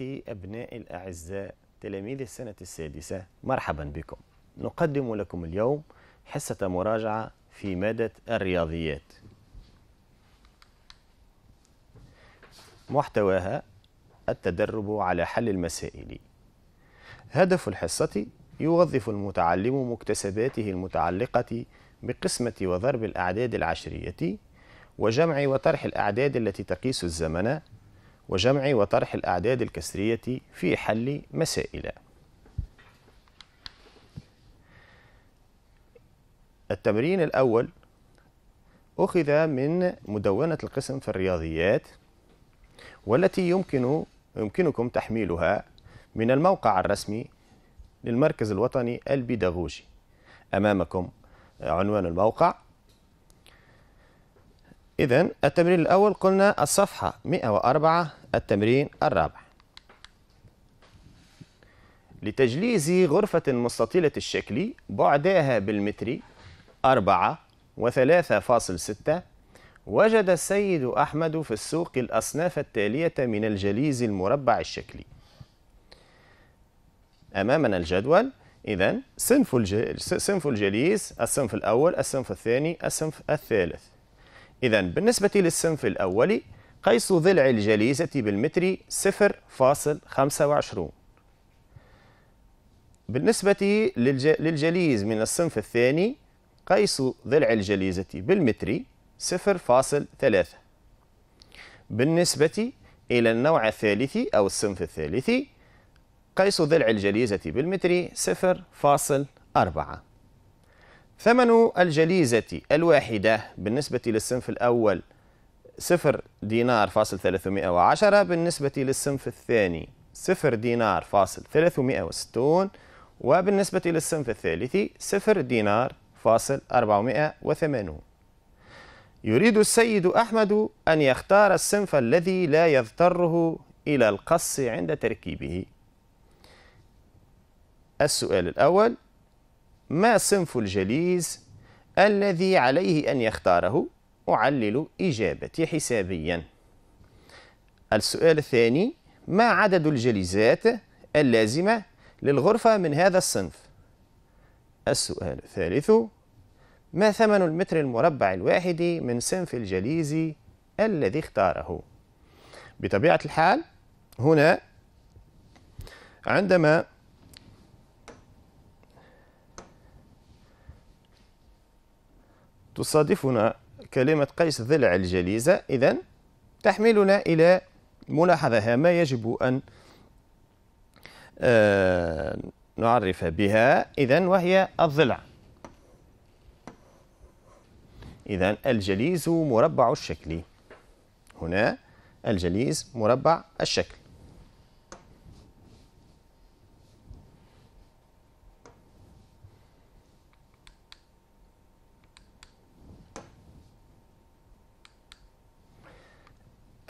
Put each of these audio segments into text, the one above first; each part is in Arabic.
أحبتي أبنائي الأعزاء تلاميذ السنة السادسة مرحبا بكم نقدم لكم اليوم حصة مراجعة في مادة الرياضيات محتواها التدرب على حل المسائل هدف الحصة يوظف المتعلم مكتسباته المتعلقة بقسمة وضرب الأعداد العشرية وجمع وطرح الأعداد التي تقيس الزمن وجمع وطرح الأعداد الكسرية في حل مسائل التمرين الأول أخذ من مدونة القسم في الرياضيات والتي يمكن يمكنكم تحميلها من الموقع الرسمي للمركز الوطني البيداغوجي أمامكم عنوان الموقع إذا التمرين الأول قلنا الصفحة 104 التمرين الرابع لتجليز غرفة مستطيلة الشكل بعدها بالمتر 4 و3.6 وجد السيد أحمد في السوق الأصناف التالية من الجليز المربع الشكلي أمامنا الجدول إذا صنف الجليز الصنف الأول الصنف الثاني الصنف الثالث إذا بالنسبة للصنف الأول قيس ضلع الجليزة بالمتر 0.25 بالنسبة للجليز من الصنف الثاني قيس ضلع الجليزة بالمتر 0.3 بالنسبة إلى النوع الثالث أو الصنف الثالث قيس ضلع الجليزة بالمتر 0.4 ثمن الجليزة الواحدة بالنسبة للصنف الأول صفر دينار فاصل 310 بالنسبة للصنف الثاني صفر دينار فاصل 360 وبالنسبة للصنف الثالث صفر دينار فاصل 480 يريد السيد أحمد أن يختار الصنف الذي لا يضطره إلى القص عند تركيبه السؤال الأول ما صنف الجليز الذي عليه أن يختاره أعلل إجابتي حسابيا السؤال الثاني ما عدد الجليزات اللازمة للغرفة من هذا الصنف السؤال الثالث ما ثمن المتر المربع الواحد من صنف الجليز الذي اختاره بطبيعة الحال هنا عندما تصادفنا كلمة قيس ضلع الجليزة إذا تحملنا إلى ملاحظة هامة يجب أن آه، نعرف بها إذا وهي الضلع إذا الجليز مربع الشكل هنا الجليز مربع الشكل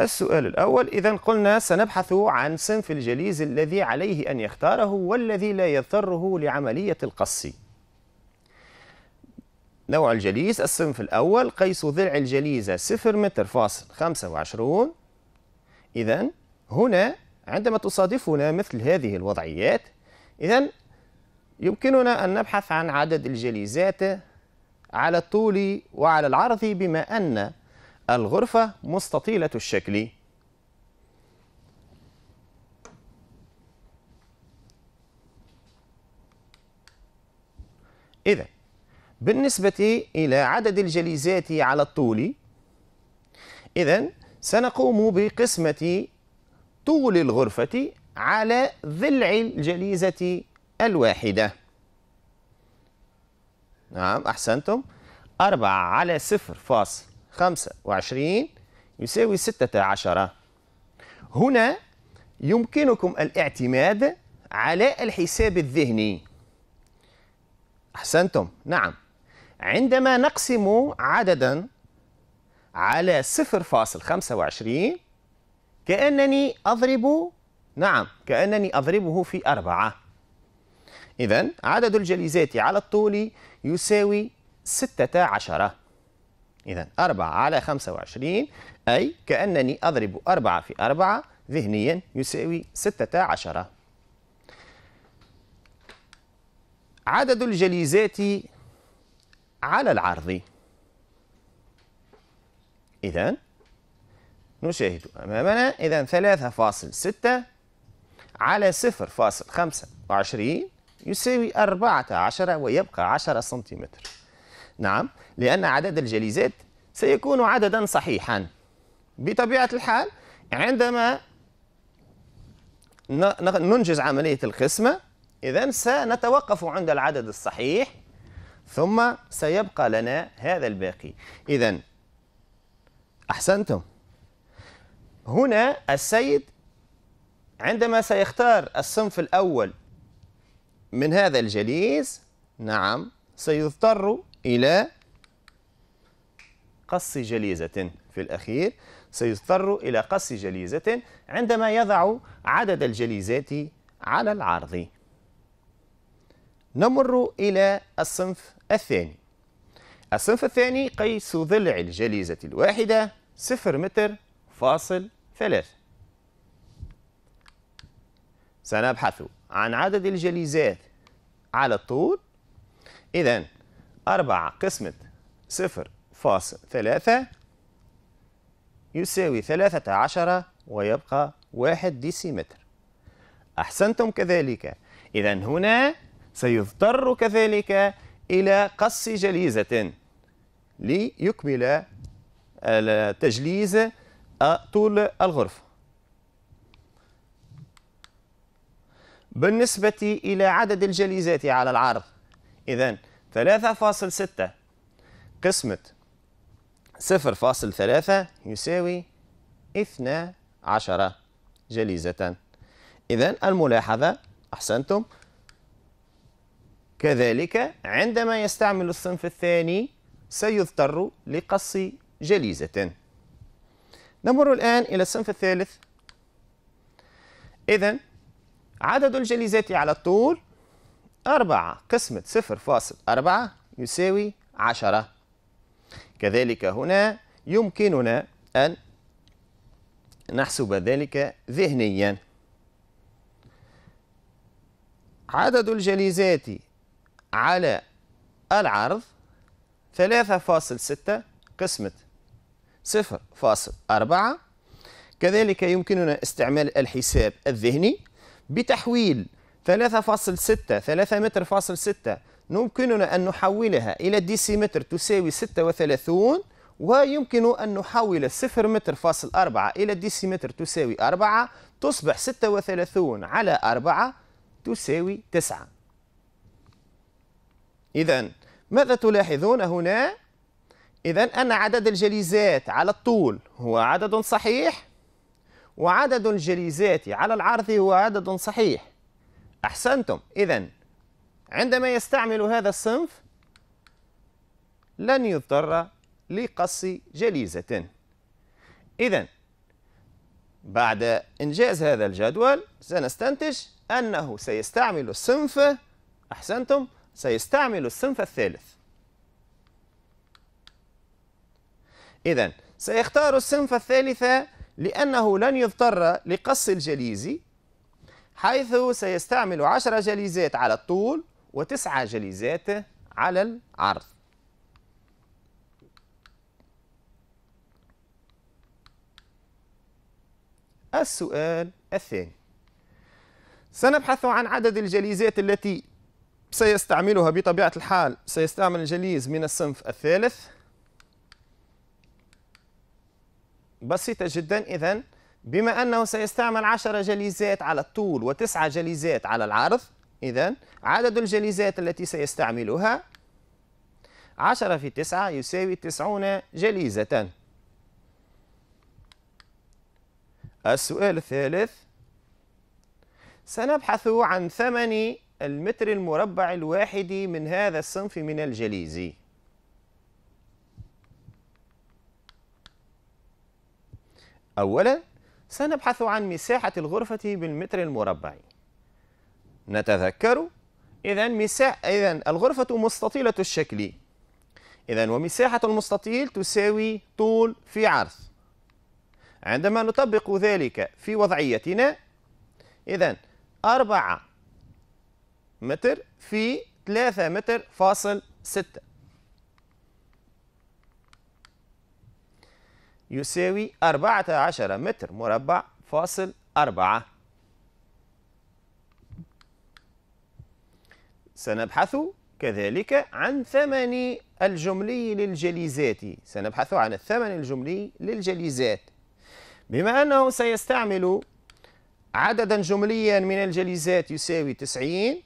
السؤال الأول إذا قلنا سنبحث عن صنف الجليز الذي عليه أن يختاره والذي لا يضطره لعملية القص نوع الجليز الصنف الأول قيس ضلع الجليزة 0 متر فاصل 25 إذا هنا عندما تصادفنا مثل هذه الوضعيات إذا يمكننا أن نبحث عن عدد الجليزات على الطول وعلى العرض بما أن الغرفة مستطيلة الشكل إذا بالنسبة إلى عدد الجليزات على الطول إذا سنقوم بقسمة طول الغرفة على ضلع الجليزة الواحدة نعم أحسنتم أربعة على صفر فاصل 25 يساوي 16 هنا يمكنكم الاعتماد على الحساب الذهني أحسنتم نعم عندما نقسم عددا على 0.25 كأنني أضرب نعم كأنني أضربه في أربعة إذا عدد الجليزات على الطول يساوي 16 إذا 4 على 25 أي كأنني أضرب 4 في 4 ذهنيا يساوي 16 عدد الجليزات على العرض إذا نشاهد أمامنا إذا 3.6 على 0.25 يساوي 14 ويبقى 10 سنتيمتر نعم لأن عدد الجليزات سيكون عددا صحيحا بطبيعة الحال عندما ننجز عملية القسمة إذا سنتوقف عند العدد الصحيح ثم سيبقى لنا هذا الباقي إذا أحسنتم هنا السيد عندما سيختار الصنف الأول من هذا الجليز نعم سيضطر إلى قص جليزة في الأخير سيضطر إلى قص جليزة عندما يضع عدد الجليزات على العرض نمر إلى الصنف الثاني الصنف الثاني قيس ضلع الجليزة الواحدة صفر متر فاصل ثلاث سنبحث عن عدد الجليزات على الطول إذن أربعة قسمة صفر فاصل ثلاثة يساوي ثلاثة عشر ويبقى واحد ديسيمتر أحسنتم كذلك إذا هنا سيضطر كذلك إلى قص جليزة ليكمل تجليز طول الغرفة بالنسبة إلى عدد الجليزات على العرض إذا 3.6 قسمة 0.3 يساوي 12 جليزة إذا الملاحظة أحسنتم كذلك عندما يستعمل الصنف الثاني سيضطر لقص جليزة نمر الآن إلى الصنف الثالث إذا عدد الجليزات على الطول أربعة قسمة صفر فاصل أربعة يساوي عشرة كذلك هنا يمكننا أن نحسب ذلك ذهنيا عدد الجليزات على العرض ثلاثة فاصل ستة قسمة صفر فاصل أربعة كذلك يمكننا استعمال الحساب الذهني بتحويل 3.6 3 متر فاصل 6 يمكننا أن نحولها إلى ديسيمتر تساوي 36 ويمكن أن نحول 0 متر فاصل 4 إلى ديسيمتر تساوي 4 تصبح 36 على 4 تساوي 9 إذا ماذا تلاحظون هنا؟ إذا أن عدد الجليزات على الطول هو عدد صحيح وعدد الجليزات على العرض هو عدد صحيح أحسنتم إذا عندما يستعمل هذا الصنف لن يضطر لقص جليزة إذا بعد إنجاز هذا الجدول سنستنتج أنه سيستعمل الصنف أحسنتم سيستعمل الصنف الثالث إذا سيختار الصنف الثالث لأنه لن يضطر لقص الجليز حيث سيستعمل عشر جليزات على الطول وتسعة جليزات على العرض السؤال الثاني سنبحث عن عدد الجليزات التي سيستعملها بطبيعة الحال سيستعمل الجليز من الصنف الثالث بسيطة جدا إذن بما أنه سيستعمل عشر جليزات على الطول وتسعة جليزات على العرض إذا عدد الجليزات التي سيستعملها عشرة في تسعة يساوي تسعون جليزة السؤال الثالث سنبحث عن ثمن المتر المربع الواحد من هذا الصنف من الجليز أولا سنبحث عن مساحة الغرفة بالمتر المربع نتذكر إذا مساحة إذا الغرفة مستطيلة الشكل إذا ومساحة المستطيل تساوي طول في عرض عندما نطبق ذلك في وضعيتنا إذا أربعة متر في ثلاثة متر فاصل ستة يساوي 14 متر مربع فاصل 4 سنبحث كذلك عن ثمن الجملي للجليزات سنبحث عن الثمن الجملي للجليزات بما أنه سيستعمل عددا جمليا من الجليزات يساوي 90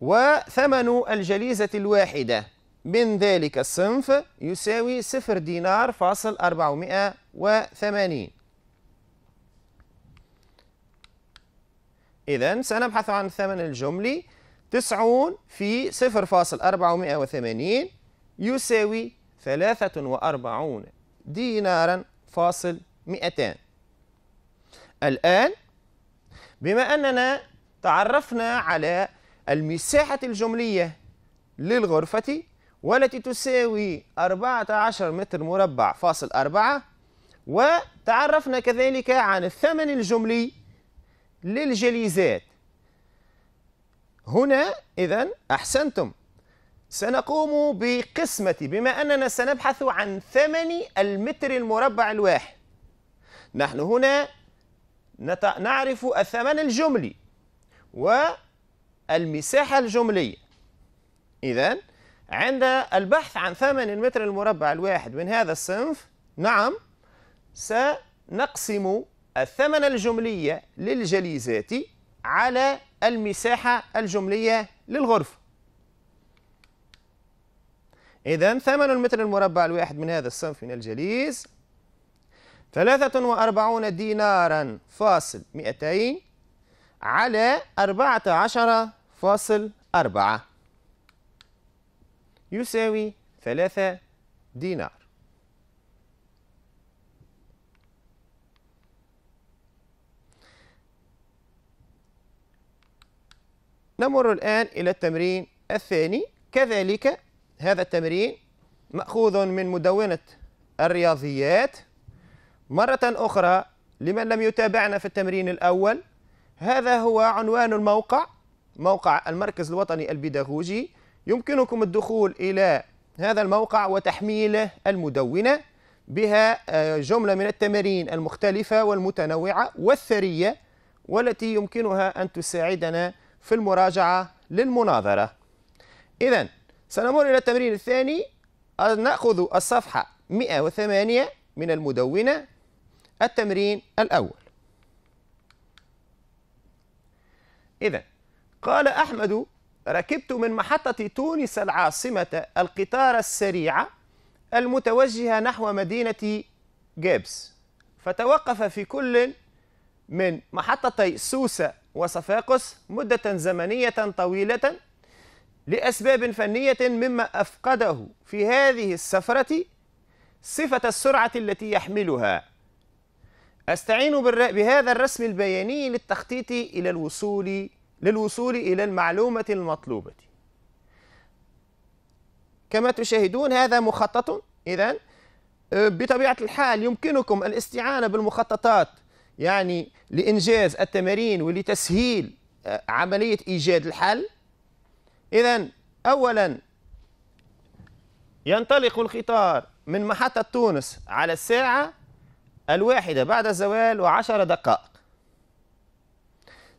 وثمن الجليزة الواحدة من ذلك الصنف يساوي صفر دينار فاصل أربعمائة وثمانين إذن سنبحث عن الثمن الجملي تسعون في صفر فاصل أربعمائة وثمانين يساوي ثلاثة وأربعون دينارا فاصل مئتان الآن بما أننا تعرفنا على المساحة الجملية للغرفة والتي تساوي 14 متر مربع فاصل أربعة وتعرفنا كذلك عن الثمن الجملي للجليزات هنا إذا أحسنتم سنقوم بقسمة بما أننا سنبحث عن ثمن المتر المربع الواحد نحن هنا نعرف الثمن الجملي والمساحة الجملية إذا عند البحث عن ثمن المتر المربع الواحد من هذا الصنف نعم سنقسم الثمن الجملية للجليزات على المساحة الجملية للغرفة إذا ثمن المتر المربع الواحد من هذا الصنف من الجليز ثلاثة دينارا فاصل مئتين على أربعة فاصل أربعة يساوي ثلاثة دينار نمر الآن إلى التمرين الثاني كذلك هذا التمرين مأخوذ من مدونة الرياضيات مرة أخرى لمن لم يتابعنا في التمرين الأول هذا هو عنوان الموقع موقع المركز الوطني البيداغوجي يمكنكم الدخول إلى هذا الموقع وتحميله المدونة بها آه، جملة من التمارين المختلفة والمتنوعة والثرية والتي يمكنها أن تساعدنا في المراجعة للمناظرة إذا سنمر إلى التمرين الثاني نأخذ الصفحة 108 من المدونة التمرين الأول إذا قال أحمد ركبت من محطة تونس العاصمة القطار السريع المتوجه نحو مدينة جيبس فتوقف في كل من محطتي سوسة وصفاقس مدة زمنية طويلة لأسباب فنية مما أفقده في هذه السفرة صفة السرعة التي يحملها أستعين بهذا الرسم البياني للتخطيط إلى الوصول للوصول إلى المعلومة المطلوبة كما تشاهدون هذا مخطط إذا آه، بطبيعة الحال يمكنكم الاستعانة بالمخططات يعني لإنجاز التمارين ولتسهيل آه، عملية إيجاد الحل إذا أولا ينطلق القطار من محطة تونس على الساعة الواحدة بعد الزوال وعشر دقائق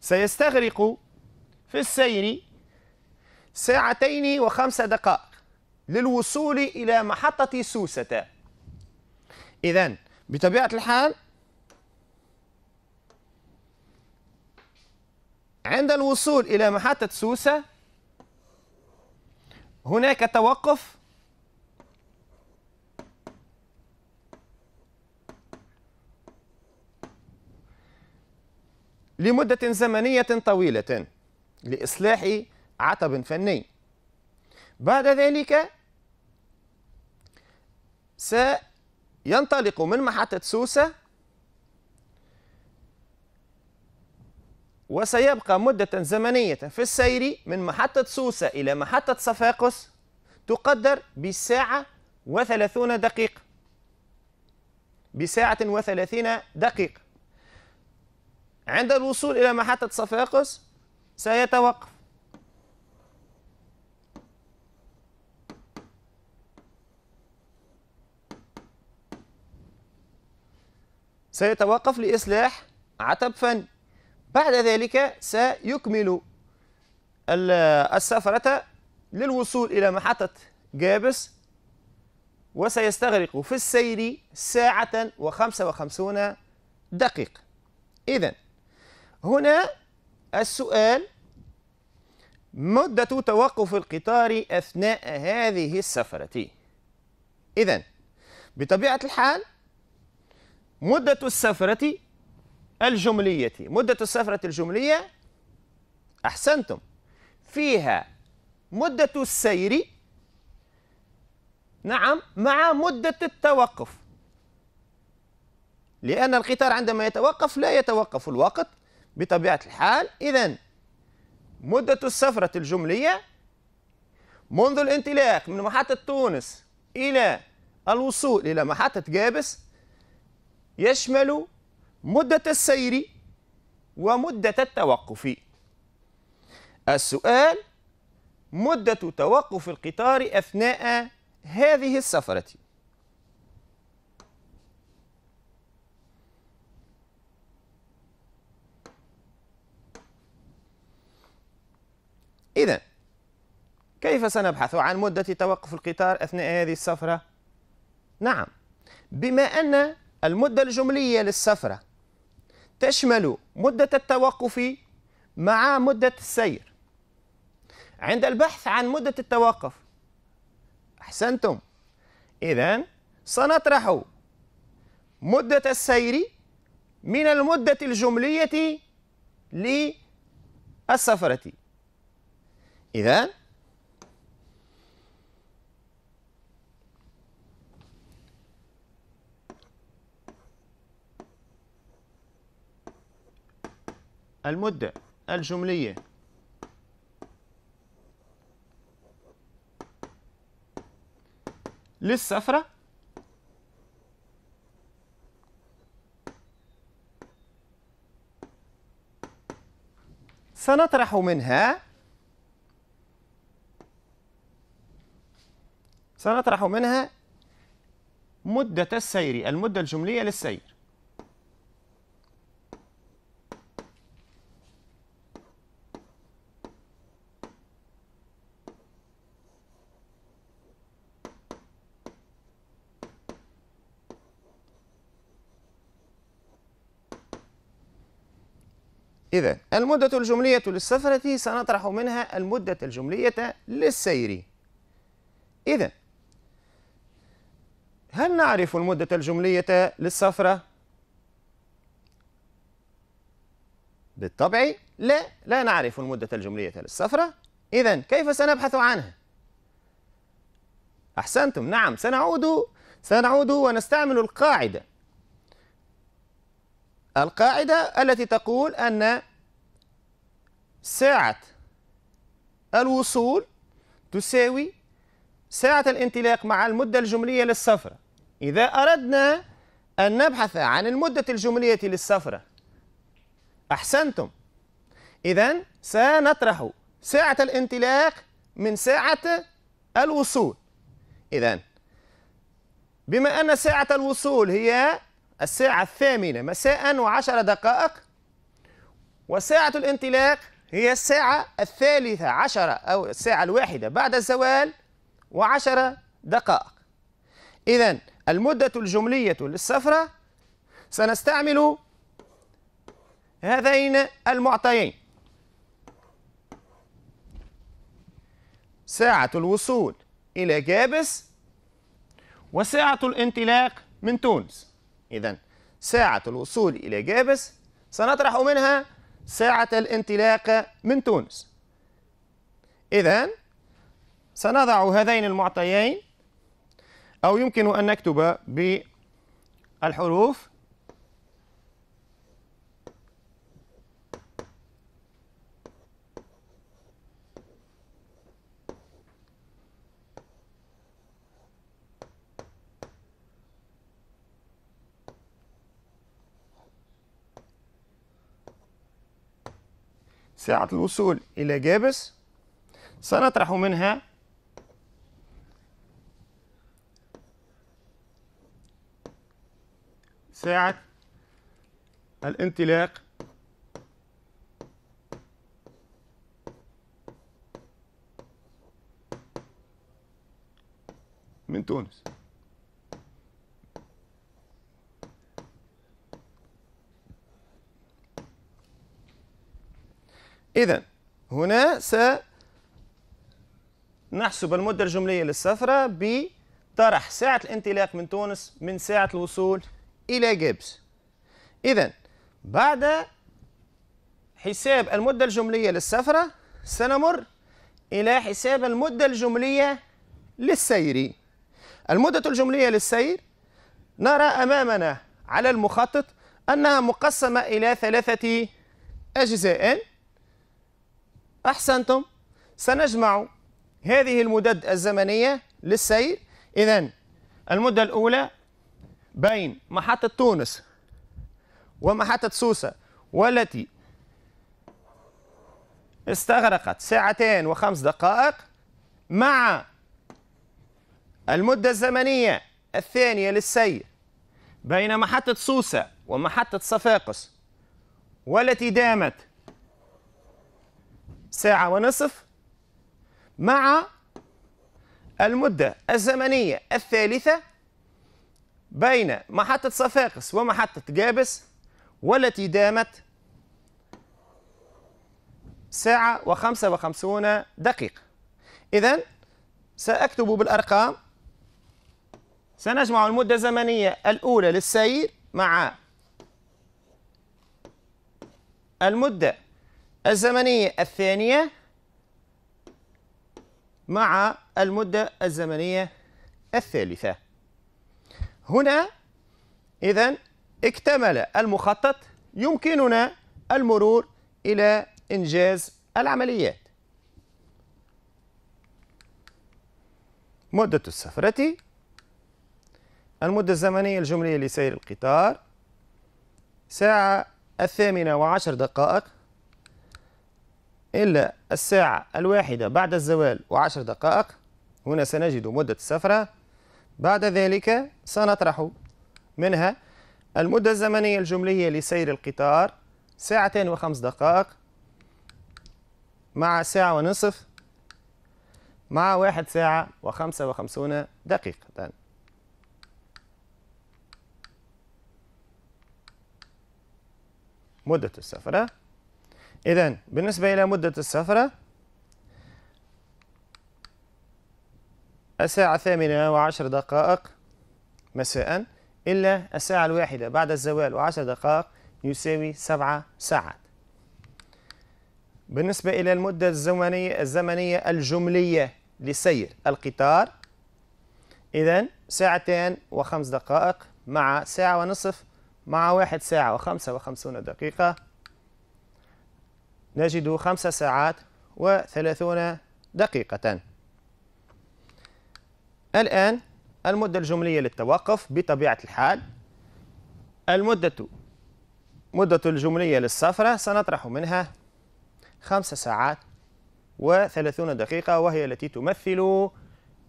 سيستغرق في السير ساعتين وخمس دقائق للوصول إلى محطة سوسة إذا بطبيعة الحال عند الوصول إلى محطة سوسة هناك توقف لمدة زمنية طويلة لإصلاح عتب فني بعد ذلك سينطلق من محطة سوسة وسيبقى مدة زمنية في السير من محطة سوسة إلى محطة صفاقس تقدر بساعة وثلاثون دقيقة بساعة وثلاثين دقيقة عند الوصول إلى محطة صفاقس سيتوقف سيتوقف لإصلاح عتب فني بعد ذلك سيكمل السفرة للوصول إلى محطة جابس وسيستغرق في السير ساعة وخمسة وخمسون دقيقة إذا هنا السؤال مدة توقف القطار أثناء هذه السفرة إذا بطبيعة الحال مدة السفرة الجملية مدة السفرة الجملية أحسنتم فيها مدة السير نعم مع مدة التوقف لأن القطار عندما يتوقف لا يتوقف الوقت بطبيعة الحال إذا مدة السفرة الجملية منذ الانطلاق من محطة تونس إلى الوصول إلى محطة جابس يشمل مدة السير ومدة التوقف السؤال مدة توقف القطار أثناء هذه السفرة إذا كيف سنبحث عن مدة توقف القطار أثناء هذه السفرة؟ نعم بما أن المدة الجملية للسفرة تشمل مدة التوقف مع مدة السير عند البحث عن مدة التوقف أحسنتم إذا سنطرح مدة السير من المدة الجملية للسفرة إذا المدة الجملية للسفرة سنطرح منها سنطرح منها مدة السير المدة الجملية للسير إذا المدة الجملية للسفرة سنطرح منها المدة الجملية للسير إذا هل نعرف المدة الجملية للصفرة؟ بالطبع لا لا نعرف المدة الجملية للصفرة إذا كيف سنبحث عنها؟ أحسنتم نعم سنعود سنعود ونستعمل القاعدة القاعدة التي تقول أن ساعة الوصول تساوي ساعة الانطلاق مع المدة الجملية للسفرة إذا أردنا أن نبحث عن المدة الجملية للسفرة أحسنتم إذا سنطرح ساعة الانطلاق من ساعة الوصول إذا بما أن ساعة الوصول هي الساعة الثامنة مساء وعشر دقائق وساعة الانطلاق هي الساعة الثالثة عشرة أو الساعة الواحدة بعد الزوال وعشر دقائق إذا المدة الجملية للسفرة سنستعمل هذين المعطيين ساعة الوصول إلى جابس وساعة الانطلاق من تونس إذا ساعة الوصول إلى جابس سنطرح منها ساعة الانطلاق من تونس إذا سنضع هذين المعطيين أو يمكن أن نكتب بالحروف ساعة الوصول إلى جابس سنطرح منها ساعة الانطلاق من تونس إذا هنا سنحسب المدة الجملية للسفرة بطرح ساعة الانطلاق من تونس من ساعة الوصول إلى جيبس إذا بعد حساب المدة الجملية للسفرة سنمر إلى حساب المدة الجملية للسير المدة الجملية للسير نرى أمامنا على المخطط أنها مقسمة إلى ثلاثة أجزاء أحسنتم سنجمع هذه المدد الزمنية للسير إذا المدة الأولى بين محطة تونس ومحطة سوسة والتي استغرقت ساعتين وخمس دقائق مع المدة الزمنية الثانية للسير بين محطة سوسة ومحطة صفاقس والتي دامت ساعة ونصف مع المدة الزمنية الثالثة بين محطة صفاقس ومحطة جابس والتي دامت ساعة وخمسة وخمسون دقيقة إذا سأكتب بالأرقام سنجمع المدة الزمنية الأولى للسير مع المدة الزمنية الثانية مع المدة الزمنية الثالثة هنا إذا اكتمل المخطط يمكننا المرور إلى إنجاز العمليات مدة السفرة المدة الزمنية الجملية لسير القطار ساعة الثامنة وعشر دقائق إلا الساعة الواحدة بعد الزوال وعشر دقائق هنا سنجد مدة السفرة بعد ذلك سنطرح منها المدة الزمنية الجملية لسير القطار ساعتين وخمس دقائق مع ساعة ونصف مع واحد ساعة وخمسة وخمسون دقيقة مدة السفرة إذا بالنسبة إلى مدة السفرة الساعة الثامنة وعشر دقائق مساء إلا الساعة الواحدة بعد الزوال وعشر دقائق يساوي سبعة ساعات بالنسبة إلى المدة الزمنية, الزمنية الجملية لسير القطار إذا ساعتين وخمس دقائق مع ساعة ونصف مع واحد ساعة وخمسة وخمسون دقيقة نجد خمس ساعات وثلاثون دقيقة الآن المدة الجملية للتوقف بطبيعة الحال المدة مدة الجملية للسفرة سنطرح منها خمس ساعات وثلاثون دقيقة وهي التي تمثل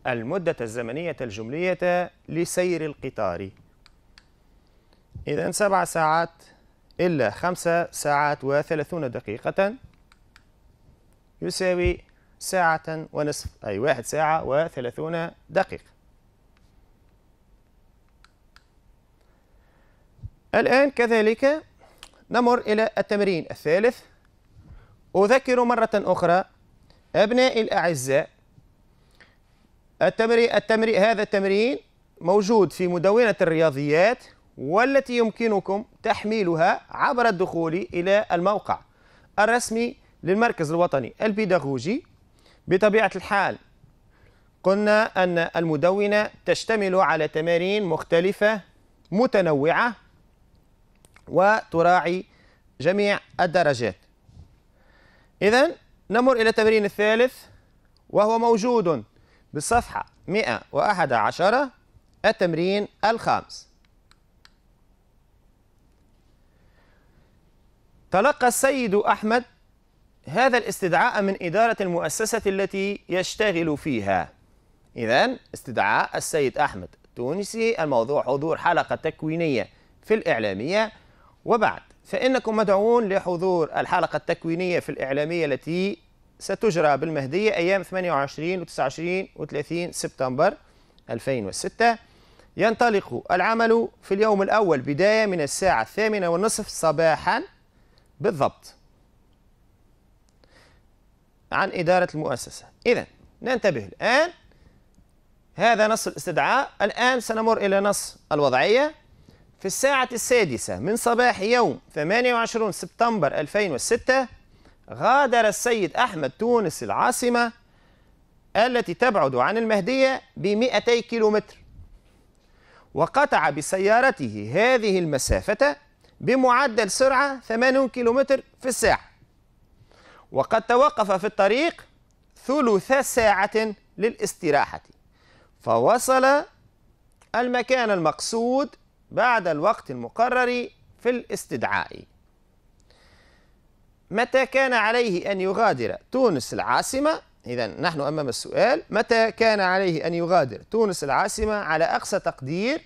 المدة الزمنية الجملية لسير القطار إذا سبع ساعات إلا خمس ساعات وثلاثون دقيقة يساوي ساعة ونصف أي واحد ساعة وثلاثون دقيقة الآن كذلك نمر إلى التمرين الثالث أذكر مرة أخرى أبنائي الأعزاء التمرين التمرين هذا التمرين موجود في مدونة الرياضيات والتي يمكنكم تحميلها عبر الدخول إلى الموقع الرسمي للمركز الوطني البيداغوجي بطبيعة الحال قلنا أن المدونة تشتمل على تمارين مختلفة متنوعة وتراعي جميع الدرجات إذا نمر إلى التمرين الثالث وهو موجود بالصفحة 111 التمرين الخامس تلقى السيد أحمد هذا الاستدعاء من إدارة المؤسسة التي يشتغل فيها إذا استدعاء السيد أحمد التونسي الموضوع حضور حلقة تكوينية في الإعلامية وبعد فإنكم مدعوون لحضور الحلقة التكوينية في الإعلامية التي ستجرى بالمهدية أيام 28 و 29 و 30 سبتمبر 2006 ينطلق العمل في اليوم الأول بداية من الساعة الثامنة والنصف صباحا بالضبط عن إدارة المؤسسة إذا ننتبه الآن هذا نص الاستدعاء الآن سنمر إلى نص الوضعية في الساعة السادسة من صباح يوم 28 سبتمبر 2006 غادر السيد أحمد تونس العاصمة التي تبعد عن المهدية ب 200 كيلومتر وقطع بسيارته هذه المسافة بمعدل سرعة 80 كيلومتر في الساعة وقد توقف في الطريق ثلث ساعة للاستراحة فوصل المكان المقصود بعد الوقت المقرر في الاستدعاء متى كان عليه أن يغادر تونس العاصمة إذا نحن أمام السؤال متى كان عليه أن يغادر تونس العاصمة على أقصى تقدير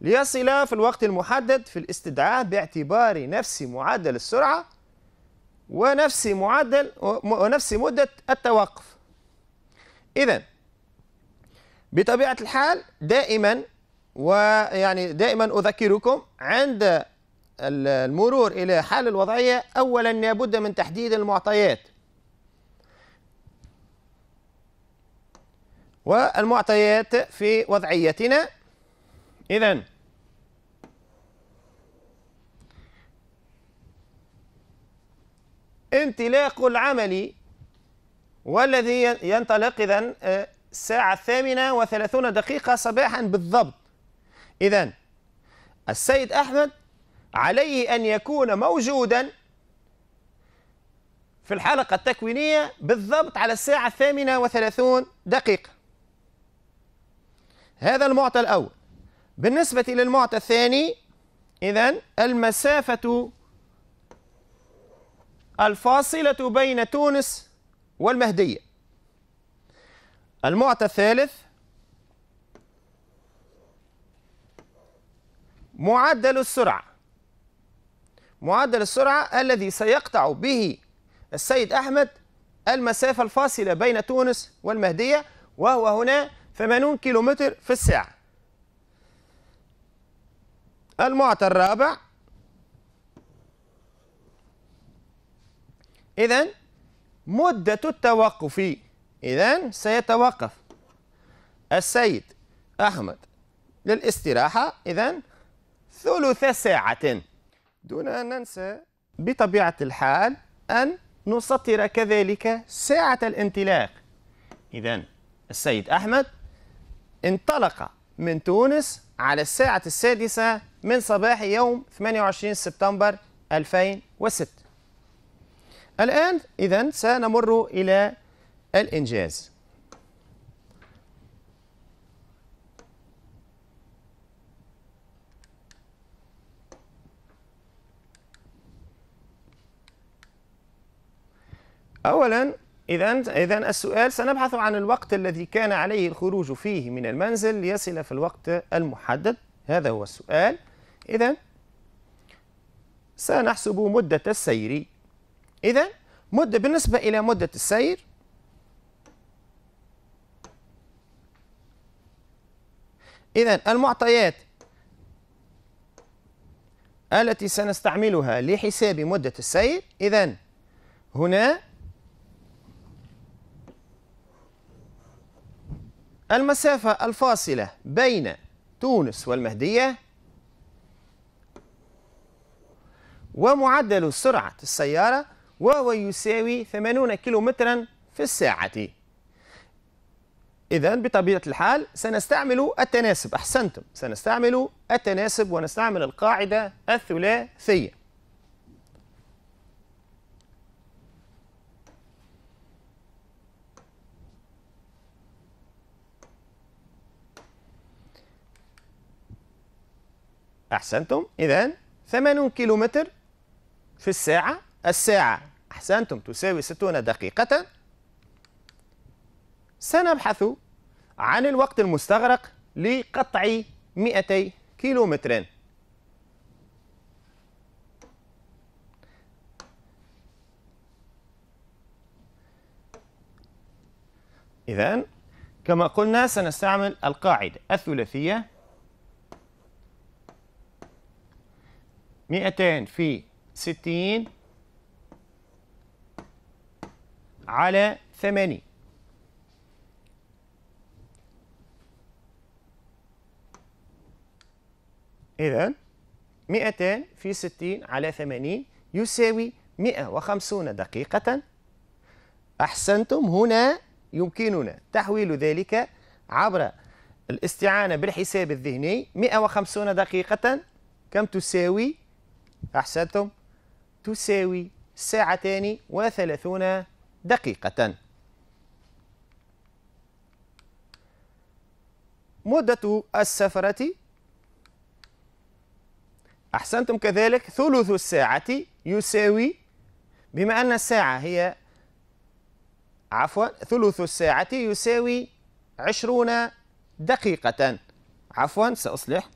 ليصل في الوقت المحدد في الاستدعاء باعتبار نفس معدل السرعة ونفس معدل ونفس مدة التوقف إذا بطبيعة الحال دائما ويعني دائما أذكركم عند المرور إلى حال الوضعية أولا لابد من تحديد المعطيات والمعطيات في وضعيتنا إذا انطلاق العمل والذي ينطلق إذا آه، الساعة الثامنة وثلاثون دقيقة صباحا بالضبط إذا السيد أحمد عليه أن يكون موجودا في الحلقة التكوينية بالضبط على الساعة الثامنة وثلاثون دقيقة هذا المعطى الأول بالنسبة للمعطى الثاني إذا المسافة الفاصلة بين تونس والمهدية المعطى الثالث معدل السرعة معدل السرعة الذي سيقطع به السيد أحمد المسافة الفاصلة بين تونس والمهدية وهو هنا 80 كيلومتر في الساعة المعطى الرابع إذا مدة التوقف إذا سيتوقف السيد أحمد للاستراحة إذا ثلث ساعة دون أن ننسى بطبيعة الحال أن نسطر كذلك ساعة الانطلاق إذا السيد أحمد انطلق من تونس على الساعة السادسة من صباح يوم 28 سبتمبر 2006 الآن إذا سنمر إلى الإنجاز أولا إذا إذا السؤال سنبحث عن الوقت الذي كان عليه الخروج فيه من المنزل ليصل في الوقت المحدد هذا هو السؤال إذا سنحسب مدة السير إذا مدة بالنسبة إلى مدة السير إذا المعطيات التي سنستعملها لحساب مدة السير إذا هنا المسافة الفاصلة بين تونس والمهدية ومعدل سرعة السيارة وهو يساوي 80 كيلومترا في الساعة إذا بطبيعة الحال سنستعمل التناسب أحسنتم سنستعمل التناسب ونستعمل القاعدة الثلاثية أحسنتم إذا 80 كيلومتر في الساعة الساعة أحسنتم تساوي 60 دقيقة سنبحث عن الوقت المستغرق لقطع 200 كيلومتر إذا كما قلنا سنستعمل القاعدة الثلاثية 200 في 60 على ثمانية إذا 200 في 60 على 80 يساوي 150 دقيقة أحسنتم هنا يمكننا تحويل ذلك عبر الاستعانة بالحساب الذهني 150 دقيقة كم تساوي؟ أحسنتم تساوي ساعتان وثلاثون دقيقة مدة السفرة أحسنتم كذلك ثلث الساعة يساوي بما أن الساعة هي عفوا ثلث الساعة يساوي عشرون دقيقة عفوا سأصلح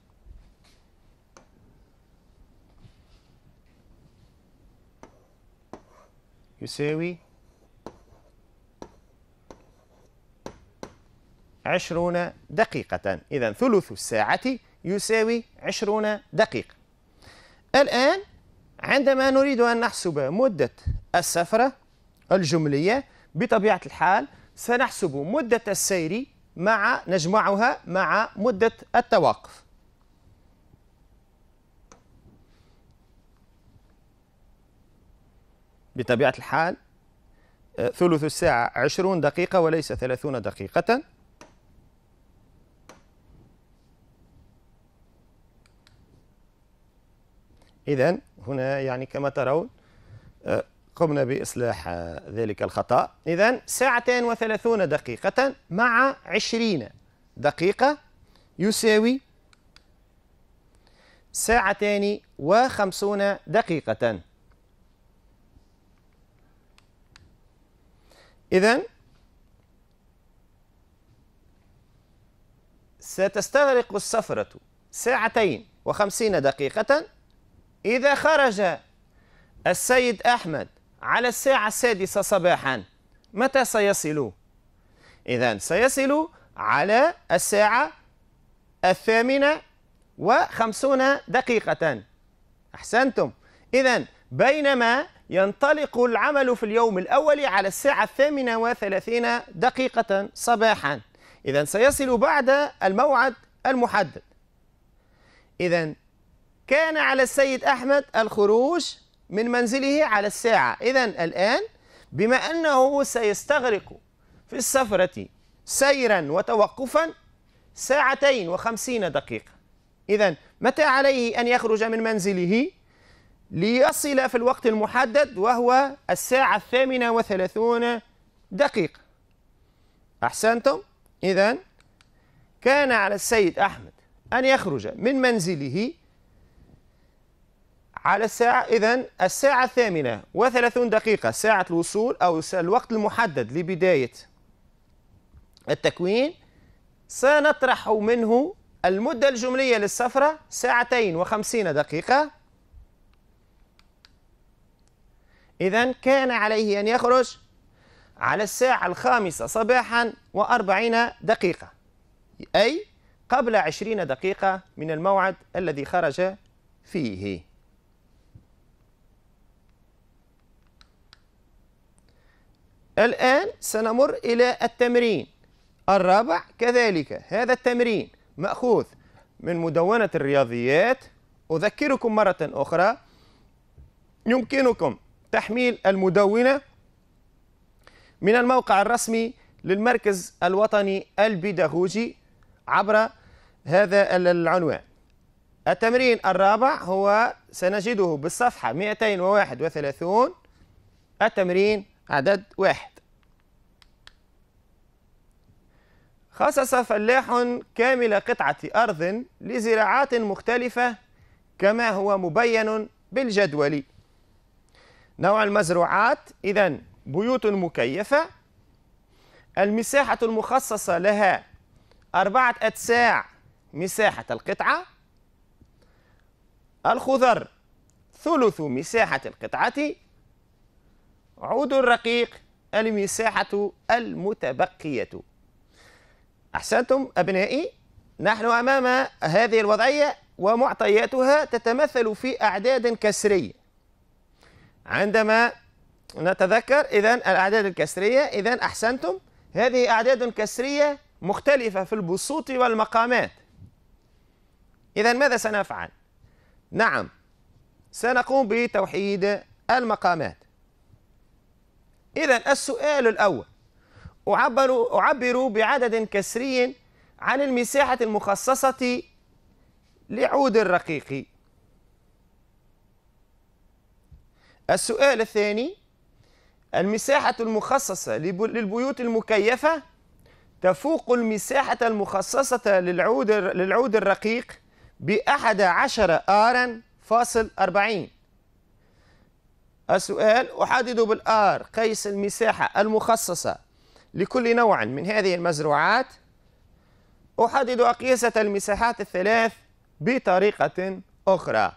يساوي عشرون دقيقة إذا ثلث الساعة يساوي عشرون دقيقة الآن عندما نريد أن نحسب مدة السفرة الجملية بطبيعة الحال سنحسب مدة السير مع نجمعها مع مدة التوقف بطبيعة الحال آه، ثلث الساعة عشرون دقيقة وليس ثلاثون دقيقة إذا هنا يعني كما ترون آه، قمنا بإصلاح آه، ذلك الخطأ إذا ساعتان وثلاثون دقيقة مع عشرين دقيقة يساوي ساعتان وخمسون دقيقة إذا ستستغرق السفرة ساعتين وخمسين دقيقة إذا خرج السيد أحمد على الساعة السادسة صباحا متى سيصل؟ إذا سيصل على الساعة الثامنة وخمسون دقيقة أحسنتم إذا بينما ينطلق العمل في اليوم الأول على الساعة الثامنة وثلاثين دقيقة صباحا إذا سيصل بعد الموعد المحدد إذا كان على السيد أحمد الخروج من منزله على الساعة إذا الآن بما أنه سيستغرق في السفرة سيرا وتوقفا ساعتين وخمسين دقيقة إذا متى عليه أن يخرج من منزله ليصل في الوقت المحدد وهو الساعة الثامنة وثلاثون دقيقة أحسنتم إذا كان على السيد أحمد أن يخرج من منزله على الساعة إذا الساعة الثامنة وثلاثون دقيقة ساعة الوصول أو الوقت المحدد لبداية التكوين سنطرح منه المدة الجملية للسفرة ساعتين وخمسين دقيقة إذا كان عليه أن يخرج على الساعة الخامسة صباحا وأربعين دقيقة أي قبل عشرين دقيقة من الموعد الذي خرج فيه الآن سنمر إلى التمرين الرابع كذلك هذا التمرين مأخوذ من مدونة الرياضيات أذكركم مرة أخرى يمكنكم تحميل المدونة من الموقع الرسمي للمركز الوطني البيداغوجي عبر هذا العنوان التمرين الرابع هو سنجده بالصفحة 231 التمرين عدد واحد خصص فلاح كامل قطعة أرض لزراعات مختلفة كما هو مبين بالجدول نوع المزروعات إذا بيوت مكيفة المساحة المخصصة لها أربعة أتساع مساحة القطعة الخضر ثلث مساحة القطعة عود رقيق المساحة المتبقية أحسنتم أبنائي نحن أمام هذه الوضعية ومعطياتها تتمثل في أعداد كسرية عندما نتذكر إذا الأعداد الكسرية إذا أحسنتم هذه أعداد كسرية مختلفة في البسوط والمقامات إذا ماذا سنفعل؟ نعم سنقوم بتوحيد المقامات إذا السؤال الأول أعبر أعبر بعدد كسري عن المساحة المخصصة لعود الرقيق السؤال الثاني المساحة المخصصة للبيوت المكيفة تفوق المساحة المخصصة للعود للعود الرقيق بأحد عشر آرا فاصل أربعين السؤال أحدد بالآر قيس المساحة المخصصة لكل نوع من هذه المزروعات أحدد أقيسة المساحات الثلاث بطريقة أخرى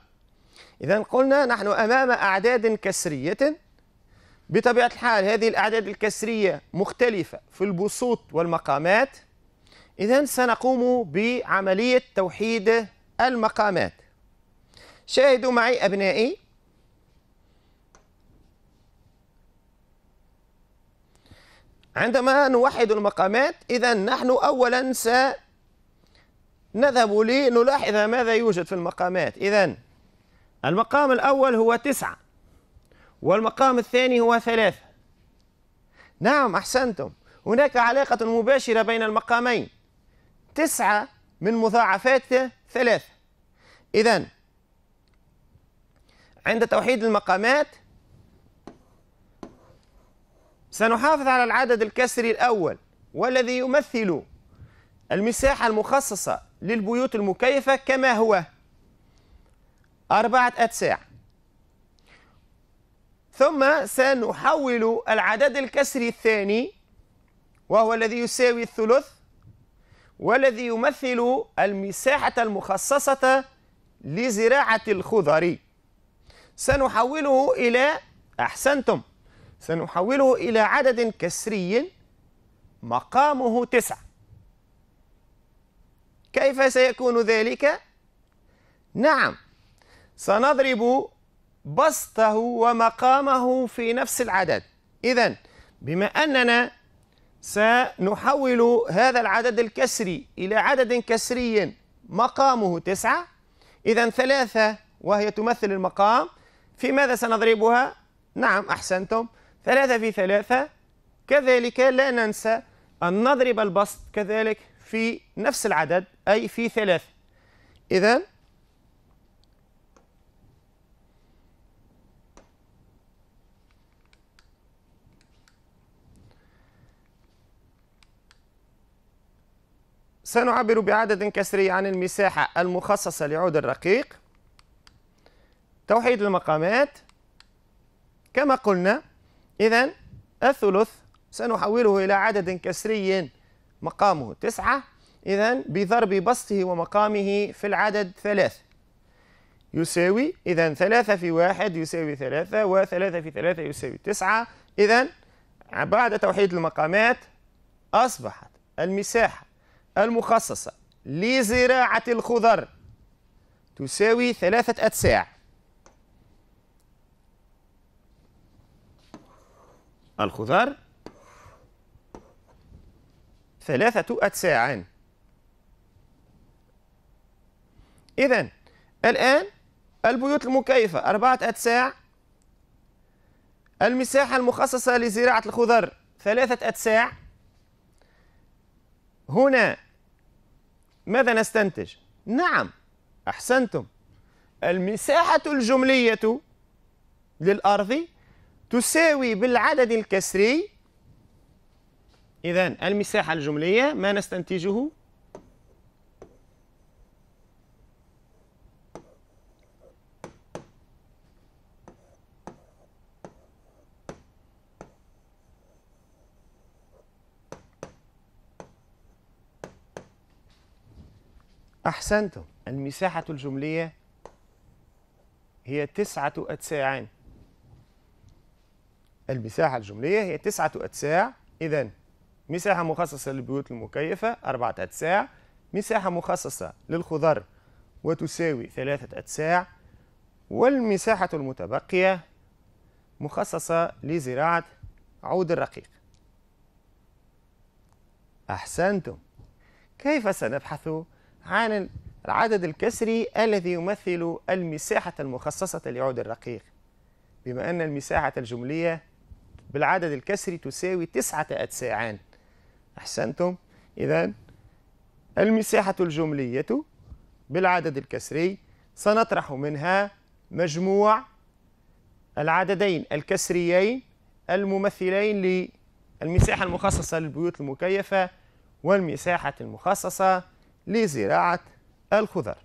إذا قلنا نحن أمام أعداد كسرية بطبيعة الحال هذه الأعداد الكسرية مختلفة في البسوط والمقامات إذا سنقوم بعملية توحيد المقامات شاهدوا معي أبنائي عندما نوحد المقامات إذا نحن أولا سنذهب لنلاحظ ماذا يوجد في المقامات إذا المقام الأول هو تسعة والمقام الثاني هو ثلاثة نعم أحسنتم هناك علاقة مباشرة بين المقامين تسعة من مضاعفات ثلاثة إذا عند توحيد المقامات سنحافظ على العدد الكسري الأول والذي يمثل المساحة المخصصة للبيوت المكيفة كما هو أربعة أتساع ثم سنحول العدد الكسري الثاني وهو الذي يساوي الثلث والذي يمثل المساحة المخصصة لزراعة الخضر سنحوله إلى أحسنتم سنحوله إلى عدد كسري مقامه تسعة كيف سيكون ذلك؟ نعم سنضرب بسطه ومقامه في نفس العدد إذا بما أننا سنحول هذا العدد الكسري إلى عدد كسري مقامه تسعة إذا ثلاثة وهي تمثل المقام في ماذا سنضربها؟ نعم أحسنتم ثلاثة في ثلاثة كذلك لا ننسى أن نضرب البسط كذلك في نفس العدد أي في ثلاثة إذا سنعبر بعدد كسري عن المساحة المخصصة لعود الرقيق توحيد المقامات كما قلنا إذا الثلث سنحوله إلى عدد كسري مقامه تسعة إذا بضرب بسطه ومقامه في العدد ثلاث يساوي إذا ثلاثة في واحد يساوي ثلاثة وثلاثة في ثلاثة يساوي تسعة إذا بعد توحيد المقامات أصبحت المساحة المخصصة لزراعة الخضر تساوي ثلاثة أتساع الخضار ثلاثة أتساع إذا الآن البيوت المكيفة أربعة أتساع المساحة المخصصة لزراعة الخضر ثلاثة أتساع هنا ماذا نستنتج؟ نعم أحسنتم المساحة الجملية للأرض تساوي بالعدد الكسري إذا المساحة الجملية ما نستنتجه أحسنتم المساحة الجملية هي تسعة أتساعين المساحة الجملية هي تسعة أتساع إذا مساحة مخصصة للبيوت المكيفة أربعة أتساع مساحة مخصصة للخضر وتساوي ثلاثة أتساع والمساحة المتبقية مخصصة لزراعة عود الرقيق أحسنتم كيف سنبحث عن العدد الكسري الذي يمثل المساحة المخصصة لعود الرقيق بما أن المساحة الجملية بالعدد الكسري تساوي تسعة أتساعان أحسنتم إذا المساحة الجملية بالعدد الكسري سنطرح منها مجموع العددين الكسريين الممثلين للمساحة المخصصة للبيوت المكيفة والمساحة المخصصة لزراعة الخضار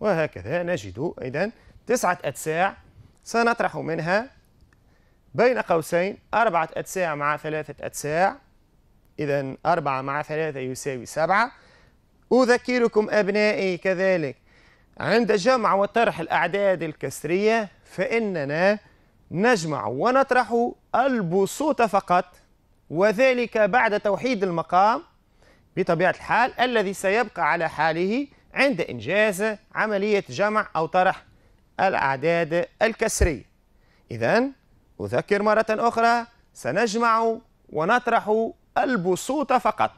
وهكذا نجد إذا تسعة أتساع سنطرح منها بين قوسين أربعة أتساع مع ثلاثة أتساع إذا أربعة مع ثلاثة يساوي سبعة أذكركم أبنائي كذلك عند جمع وطرح الأعداد الكسرية فإننا نجمع ونطرح البسوط فقط وذلك بعد توحيد المقام بطبيعة الحال الذي سيبقى على حاله عند إنجاز عملية جمع أو طرح الأعداد الكسرية إذا أذكر مرة أخرى سنجمع ونطرح البسوط فقط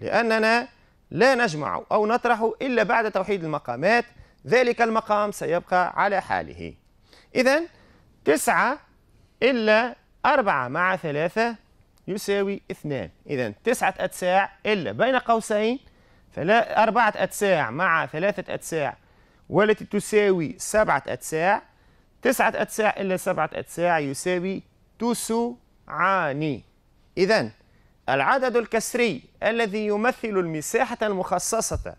لأننا لا نجمع أو نطرح إلا بعد توحيد المقامات ذلك المقام سيبقى على حاله إذا تسعة إلا أربعة مع ثلاثة يساوي اثنان إذا تسعة أتساع إلا بين قوسين أربعة أتساع مع ثلاثة أتساع والتي تساوي سبعة أتساع تسعة أتساع إلا سبعة أتساع يساوي تسعاني إذا العدد الكسري الذي يمثل المساحة المخصصة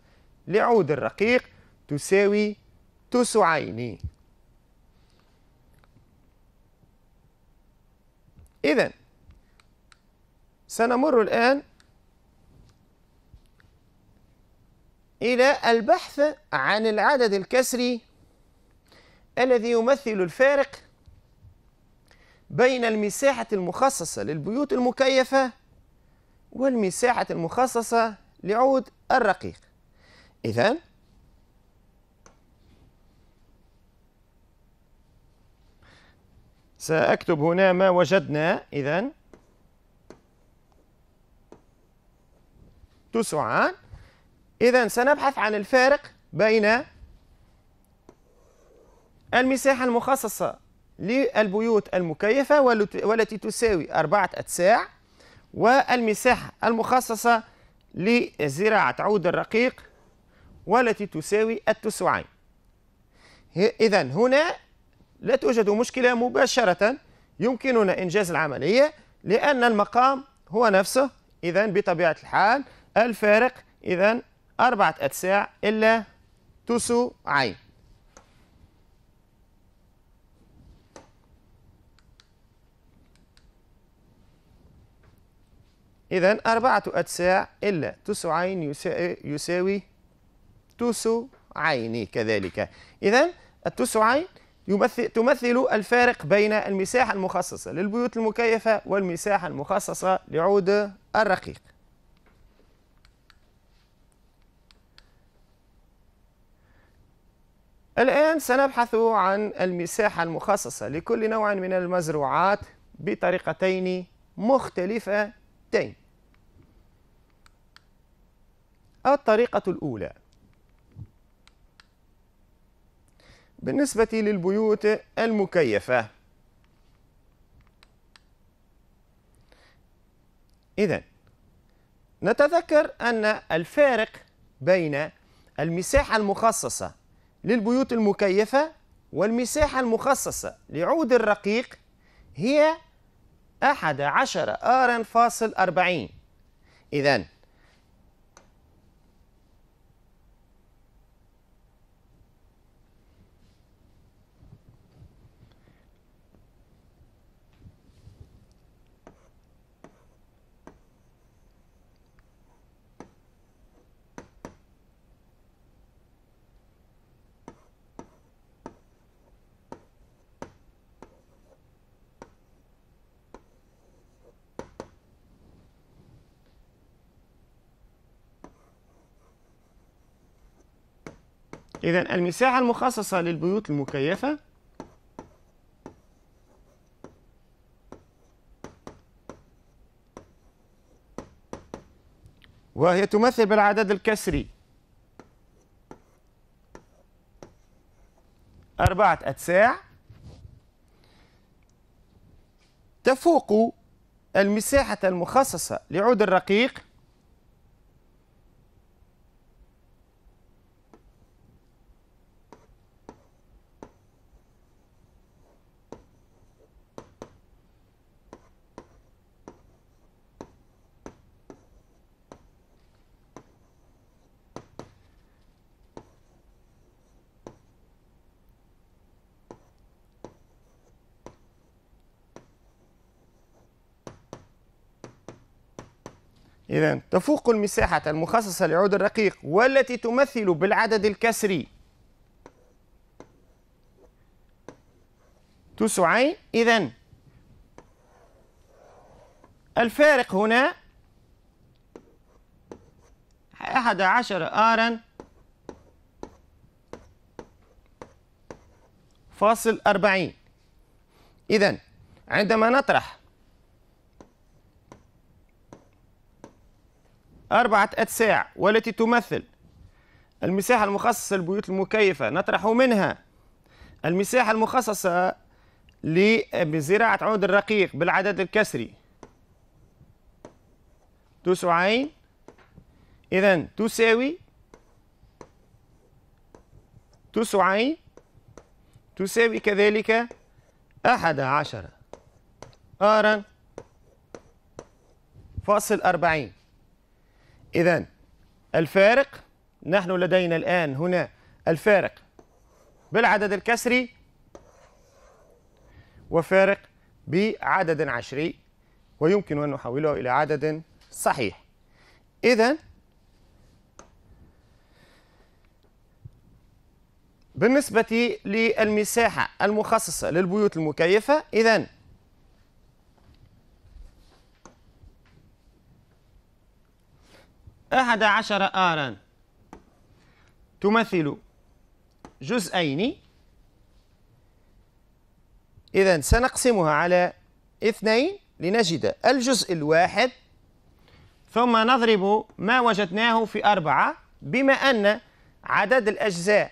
لعود الرقيق تساوي تسعين إذا سنمر الآن إلى البحث عن العدد الكسري الذي يمثل الفارق بين المساحة المخصصة للبيوت المكيفة والمساحة المخصصة لعود الرقيق إذا سأكتب هنا ما وجدنا إذا تسعان إذا سنبحث عن الفارق بين المساحة المخصصة للبيوت المكيفة والتي تساوي أربعة أتساع والمساحة المخصصة لزراعة عود الرقيق والتي تساوي التسوعين إذا هنا لا توجد مشكلة مباشرة يمكننا إنجاز العملية لأن المقام هو نفسه إذا بطبيعة الحال الفارق إذا أربعة أتساع إلا تسعين إذا أربعة أتساع إلا عين يساوي عين كذلك إذا عين يمثل تمثل الفارق بين المساحة المخصصة للبيوت المكيفة والمساحة المخصصة لعود الرقيق الآن سنبحث عن المساحة المخصصة لكل نوع من المزروعات بطريقتين مختلفتين الطريقة الأولى بالنسبة للبيوت المكيفة إذا نتذكر أن الفارق بين المساحة المخصصة للبيوت المكيفة والمساحة المخصصة لعود الرقيق هي أحد عشر آرا فاصل أربعين إذن إذا المساحة المخصصة للبيوت المكيفة وهي تمثل بالعدد الكسري أربعة أتساع تفوق المساحة المخصصة لعود الرقيق إذا تفوق المساحة المخصصة لعود الرقيق والتي تمثل بالعدد الكسري تسعين إذا الفارق هنا أحد عشر آرا فاصل أربعين إذا عندما نطرح أربعة أتساع والتي تمثل المساحة المخصصة للبيوت المكيفة نطرح منها المساحة المخصصة لزراعة عود الرقيق بالعدد الكسري تسعين إذا تساوي تسعين تساوي كذلك أحد عشر آرا فاصل أربعين إذا الفارق نحن لدينا الآن هنا الفارق بالعدد الكسري وفارق بعدد عشري ويمكن أن نحوله إلى عدد صحيح إذا بالنسبة للمساحة المخصصة للبيوت المكيفة إذا أحد عشر آرا تمثل جزئين إذا سنقسمها على اثنين لنجد الجزء الواحد ثم نضرب ما وجدناه في أربعة بما أن عدد الأجزاء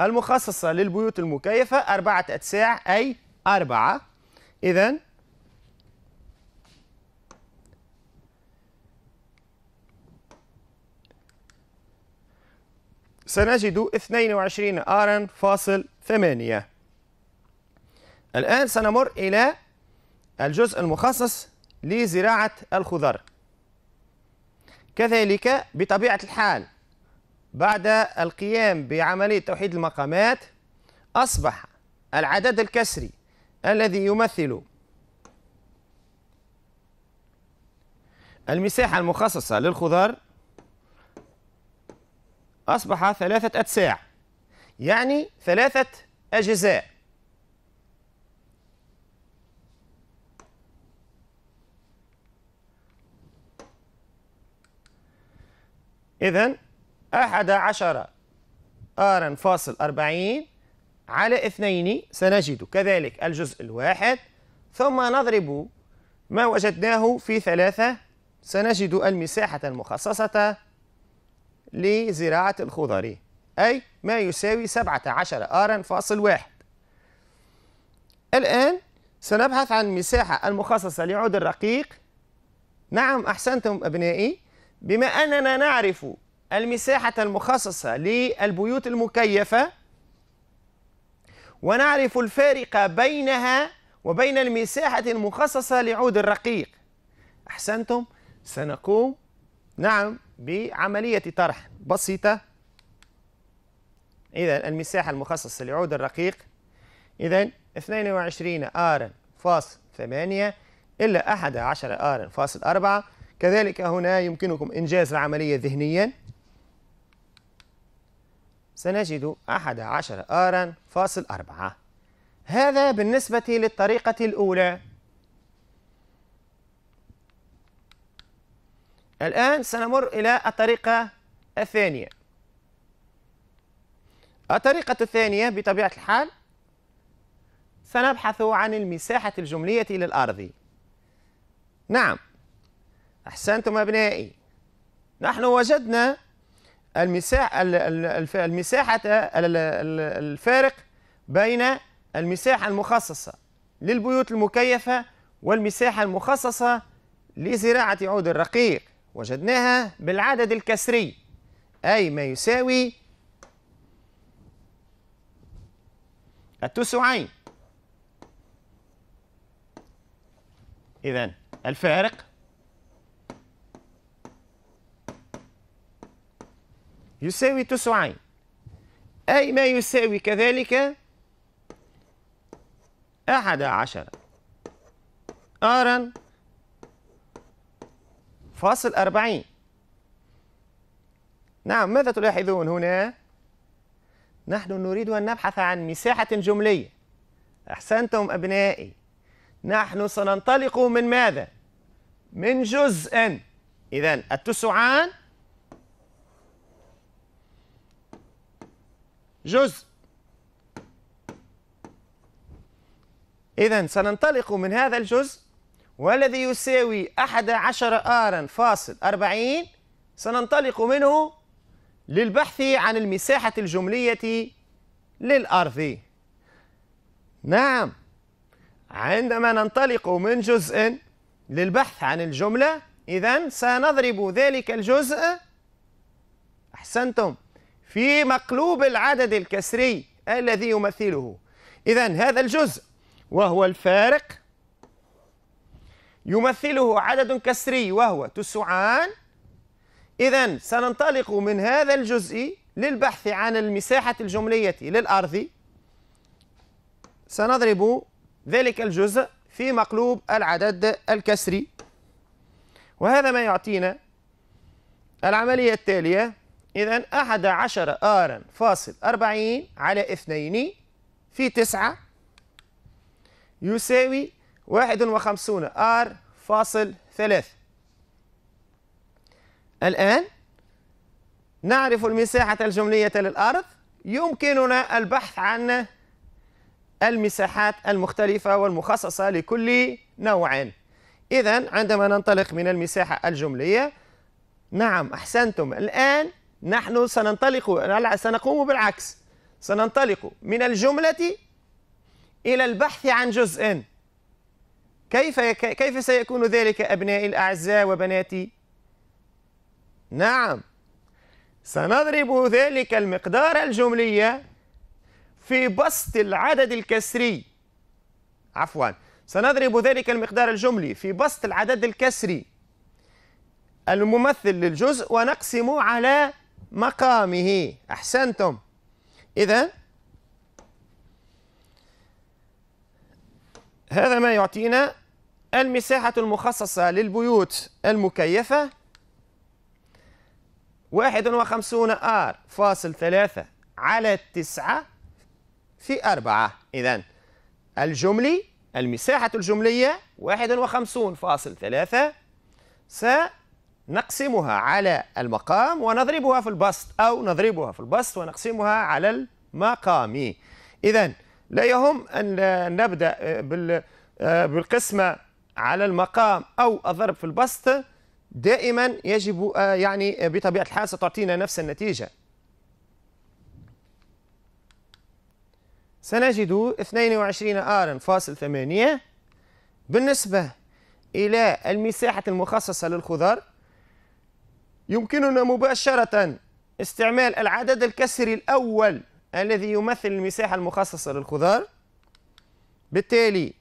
المخصصة للبيوت المكيفة أربعة أتساع أي أربعة إذا سنجد 22 آرا فاصل 8 الآن سنمر إلى الجزء المخصص لزراعة الخضار كذلك بطبيعة الحال بعد القيام بعملية توحيد المقامات أصبح العدد الكسري الذي يمثل المساحة المخصصة للخضار أصبح ثلاثة أتساع يعني ثلاثة أجزاء إذا أحد عشر آرا فاصل أربعين على اثنين سنجد كذلك الجزء الواحد ثم نضرب ما وجدناه في ثلاثة سنجد المساحة المخصصة لزراعة الخضر أي ما يساوي 17 آرا فاصل واحد الآن سنبحث عن المساحة المخصصة لعود الرقيق نعم أحسنتم أبنائي بما أننا نعرف المساحة المخصصة للبيوت المكيفة ونعرف الفارق بينها وبين المساحة المخصصة لعود الرقيق أحسنتم سنقوم نعم بعملية طرح بسيطة إذا المساحة المخصصة لعود الرقيق إذا 22 آرا فاصل 8 إلا 11 آرا فاصل 4 كذلك هنا يمكنكم إنجاز العملية ذهنيا سنجد 11 آرا فاصل 4 هذا بالنسبة للطريقة الأولى الآن سنمر إلى الطريقة الثانية الطريقة الثانية بطبيعة الحال سنبحث عن المساحة الجملية للأرض نعم أحسنتم أبنائي نحن وجدنا المساحة المساحة الفارق بين المساحة المخصصة للبيوت المكيفة والمساحة المخصصة لزراعة عود الرقيق وجدناها بالعدد الكسري أي ما يساوي التسعين إذا الفارق يساوي تسعين أي ما يساوي كذلك أحد عشر آرا فاصل أربعين نعم ماذا تلاحظون هنا؟ نحن نريد أن نبحث عن مساحة جملية أحسنتم أبنائي نحن سننطلق من ماذا؟ من جزء إذا التسعان جزء إذا سننطلق من هذا الجزء والذي يساوي أحد عشر آرا فاصل أربعين سننطلق منه للبحث عن المساحة الجملية للأرض نعم عندما ننطلق من جزء للبحث عن الجملة إذا سنضرب ذلك الجزء أحسنتم في مقلوب العدد الكسري الذي يمثله إذا هذا الجزء وهو الفارق يمثله عدد كسري وهو تسعان إذا سننطلق من هذا الجزء للبحث عن المساحة الجملية للأرض سنضرب ذلك الجزء في مقلوب العدد الكسري وهذا ما يعطينا العملية التالية إذا أحد عشر آرا فاصل أربعين على اثنين في تسعة يساوي 51 ار فاصل 3 الآن نعرف المساحة الجملية للأرض يمكننا البحث عن المساحات المختلفة والمخصصة لكل نوع إذا عندما ننطلق من المساحة الجملية نعم أحسنتم الآن نحن سننطلق سنقوم بالعكس سننطلق من الجملة إلى البحث عن جزء كيف كيف سيكون ذلك أبنائي الأعزاء وبناتي؟ نعم سنضرب ذلك المقدار الجملي في بسط العدد الكسري عفوا سنضرب ذلك المقدار الجملي في بسط العدد الكسري الممثل للجزء ونقسم على مقامه أحسنتم إذا هذا ما يعطينا المساحة المخصصة للبيوت المكيفة 51 ار فاصل 3 على 9 في 4 إذا الجملي المساحة الجملية 51 فاصل 51.3 سنقسمها على المقام ونضربها في البسط أو نضربها في البسط ونقسمها على المقام إذا لا يهم أن نبدأ آه، آه، بالقسمة على المقام أو الضرب في البسط دائما يجب آه، يعني بطبيعة الحال ستعطينا نفس النتيجة سنجد 22 آرا فاصل 8 بالنسبة إلى المساحة المخصصة للخضار يمكننا مباشرة استعمال العدد الكسري الأول الذي يمثل المساحة المخصصة للخضار بالتالي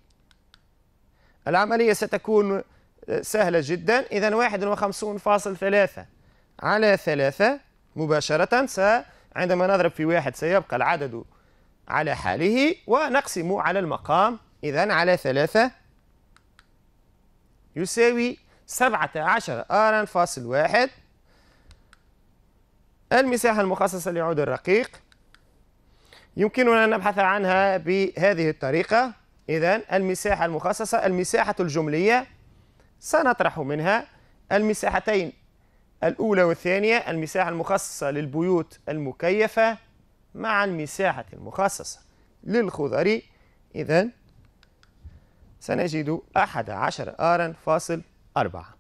العملية ستكون آه، سهلة جدا إذا 51.3 على 3 مباشرة س عندما نضرب في واحد سيبقى العدد على حاله ونقسم على المقام إذا على ثلاثة يساوي سبعة عشر آرا فاصل واحد المساحة المخصصة لعود الرقيق يمكننا أن نبحث عنها بهذه الطريقة إذا المساحة المخصصة المساحة الجملية سنطرح منها المساحتين الأولى والثانية المساحة المخصصة للبيوت المكيفة مع المساحة المخصصة للخضر إذا سنجد أحد عشر آرا فاصل أربعة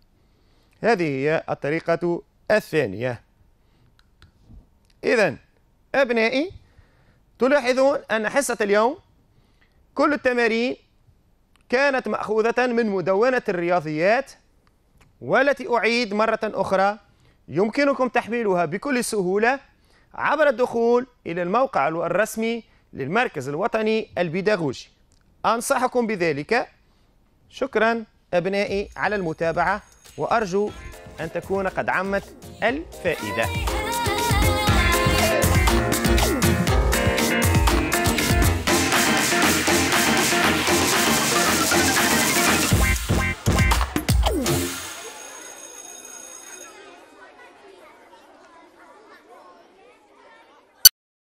هذه هي الطريقة الثانية إذا أبنائي تلاحظون أن حصة اليوم كل التمارين كانت مأخوذة من مدونة الرياضيات والتي أعيد مرة أخرى يمكنكم تحميلها بكل سهولة عبر الدخول إلى الموقع الرسمي للمركز الوطني البيداغوجي أنصحكم بذلك شكرا أبنائي على المتابعة وأرجو أن تكون قد عمت الفائدة